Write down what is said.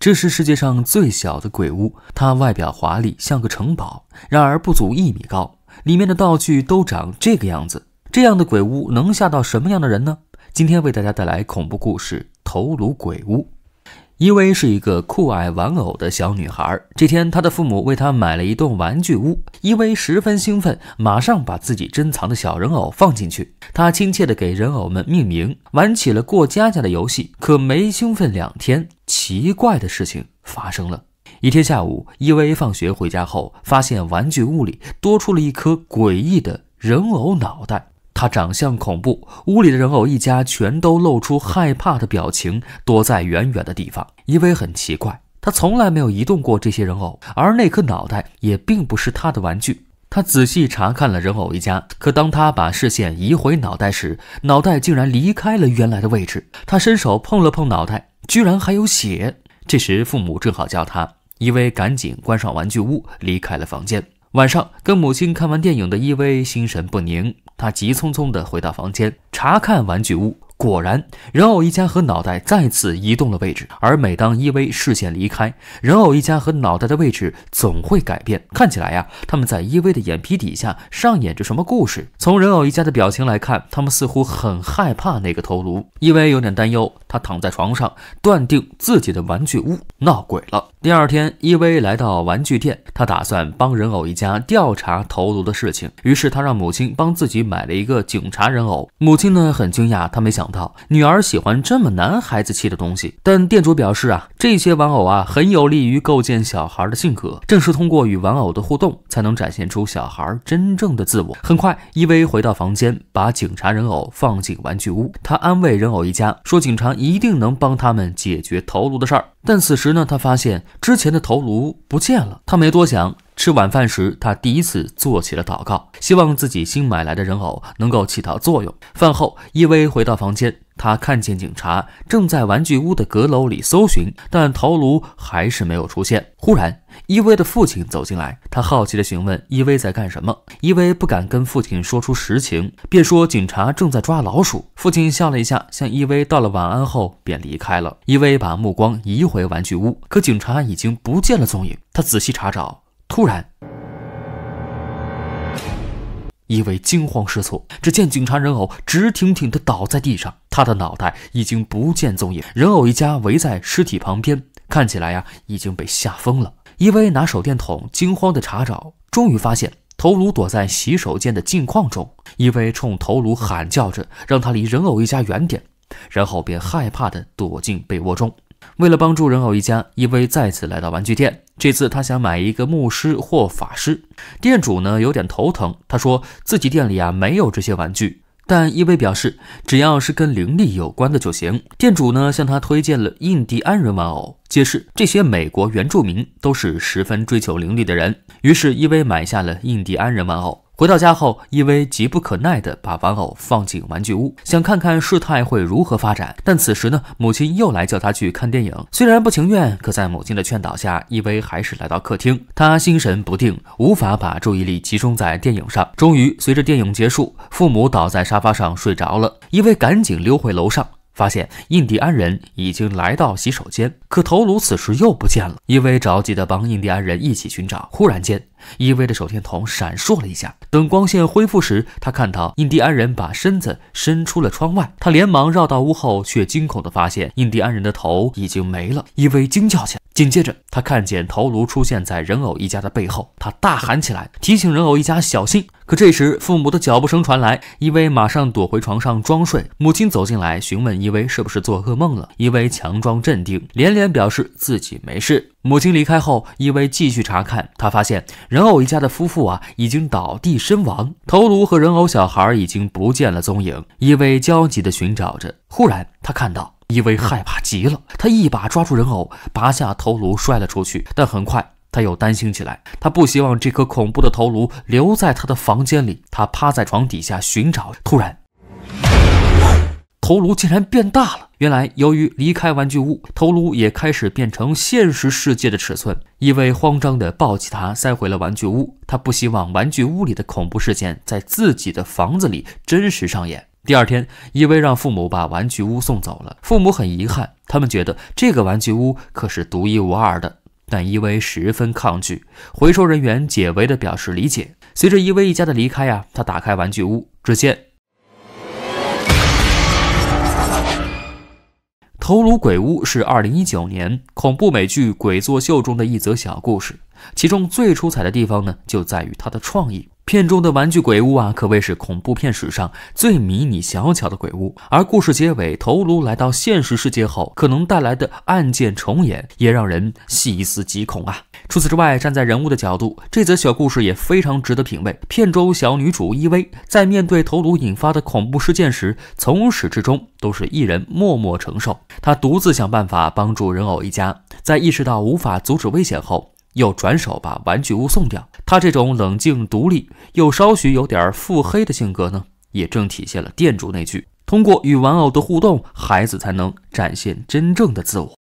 这是世界上最小的鬼屋，它外表华丽，像个城堡，然而不足一米高，里面的道具都长这个样子。这样的鬼屋能吓到什么样的人呢？今天为大家带来恐怖故事《头颅鬼屋》。伊薇是一个酷爱玩偶的小女孩。这天，她的父母为她买了一栋玩具屋。伊薇十分兴奋，马上把自己珍藏的小人偶放进去。她亲切地给人偶们命名，玩起了过家家的游戏。可没兴奋两天，奇怪的事情发生了。一天下午，伊薇放学回家后，发现玩具屋里多出了一颗诡异的人偶脑袋。他长相恐怖，屋里的人偶一家全都露出害怕的表情，躲在远远的地方。伊薇很奇怪，他从来没有移动过这些人偶，而那颗脑袋也并不是他的玩具。他仔细查看了人偶一家，可当他把视线移回脑袋时，脑袋竟然离开了原来的位置。他伸手碰了碰脑袋，居然还有血。这时父母正好叫他，伊薇赶紧关上玩具屋，离开了房间。晚上跟母亲看完电影的伊薇心神不宁。他急匆匆地回到房间，查看玩具屋，果然人偶一家和脑袋再次移动了位置。而每当伊薇视线离开人偶一家和脑袋的位置，总会改变。看起来呀，他们在伊薇的眼皮底下上演着什么故事。从人偶一家的表情来看，他们似乎很害怕那个头颅。伊薇有点担忧，他躺在床上，断定自己的玩具屋闹鬼了。第二天，依薇来到玩具店，她打算帮人偶一家调查头颅的事情。于是，她让母亲帮自己买了一个警察人偶。母亲呢，很惊讶，她没想到女儿喜欢这么男孩子气的东西。但店主表示啊，这些玩偶啊，很有利于构建小孩的性格，正是通过与玩偶的互动，才能展现出小孩真正的自我。很快，依薇回到房间，把警察人偶放进玩具屋。她安慰人偶一家说：“警察一定能帮他们解决头颅的事儿。”但此时呢，他发现之前的头颅不见了。他没多想。吃晚饭时，他第一次做起了祷告，希望自己新买来的人偶能够起到作用。饭后，伊薇回到房间，他看见警察正在玩具屋的阁楼里搜寻，但头颅还是没有出现。忽然，依薇的父亲走进来，他好奇地询问依薇在干什么。依薇不敢跟父亲说出实情，便说警察正在抓老鼠。父亲笑了一下，向依薇道了晚安后便离开了。依薇把目光移回玩具屋，可警察已经不见了踪影。他仔细查找。突然，伊薇惊慌失措。只见警察人偶直挺挺地倒在地上，他的脑袋已经不见踪影。人偶一家围在尸体旁边，看起来呀已经被吓疯了。伊薇拿手电筒惊慌地查找，终于发现头颅躲在洗手间的镜框中。伊薇冲头颅喊叫着，让他离人偶一家远点，然后便害怕地躲进被窝中。为了帮助人偶一家，伊薇再次来到玩具店。这次他想买一个牧师或法师。店主呢有点头疼，他说自己店里啊没有这些玩具。但伊薇表示只要是跟灵力有关的就行。店主呢向他推荐了印第安人玩偶，解释这些美国原住民都是十分追求灵力的人。于是伊薇买下了印第安人玩偶。回到家后，伊薇急不可耐地把玩偶放进玩具屋，想看看事态会如何发展。但此时呢，母亲又来叫他去看电影。虽然不情愿，可在母亲的劝导下，伊薇还是来到客厅。他心神不定，无法把注意力集中在电影上。终于，随着电影结束，父母倒在沙发上睡着了。伊薇赶紧溜回楼上，发现印第安人已经来到洗手间，可头颅此时又不见了。伊薇着急地帮印第安人一起寻找，忽然间。伊薇的手电筒闪烁了一下，等光线恢复时，他看到印第安人把身子伸出了窗外。他连忙绕到屋后，却惊恐的发现印第安人的头已经没了。伊薇惊叫起来，紧接着他看见头颅出现在人偶一家的背后，他大喊起来，提醒人偶一家小心。可这时父母的脚步声传来，伊薇马上躲回床上装睡。母亲走进来询问伊薇是不是做噩梦了，伊薇强装镇定，连连表示自己没事。母亲离开后，伊薇继续查看，他发现人偶一家的夫妇啊已经倒地身亡，头颅和人偶小孩已经不见了踪影。伊薇焦急地寻找着，忽然他看到伊薇害怕极了，他一把抓住人偶，拔下头颅摔了出去。但很快他又担心起来，他不希望这颗恐怖的头颅留在他的房间里。他趴在床底下寻找，突然。头颅竟然变大了。原来，由于离开玩具屋，头颅也开始变成现实世界的尺寸。伊薇慌张地抱起他，塞回了玩具屋。他不希望玩具屋里的恐怖事件在自己的房子里真实上演。第二天，伊薇让父母把玩具屋送走了。父母很遗憾，他们觉得这个玩具屋可是独一无二的。但伊薇十分抗拒。回收人员解围的表示理解。随着伊薇一家的离开呀，他打开玩具屋，只见。《头颅鬼屋》是二零一九年恐怖美剧《鬼作秀》中的一则小故事，其中最出彩的地方呢，就在于它的创意。片中的玩具鬼屋啊，可谓是恐怖片史上最迷你小巧的鬼屋。而故事结尾头颅来到现实世界后，可能带来的案件重演，也让人细思极恐啊。除此之外，站在人物的角度，这则小故事也非常值得品味。片中小女主伊薇在面对头颅引发的恐怖事件时，从始至终都是一人默默承受。她独自想办法帮助人偶一家，在意识到无法阻止危险后。又转手把玩具屋送掉。他这种冷静、独立又稍许有点腹黑的性格呢，也正体现了店主那句：“通过与玩偶的互动，孩子才能展现真正的自我。”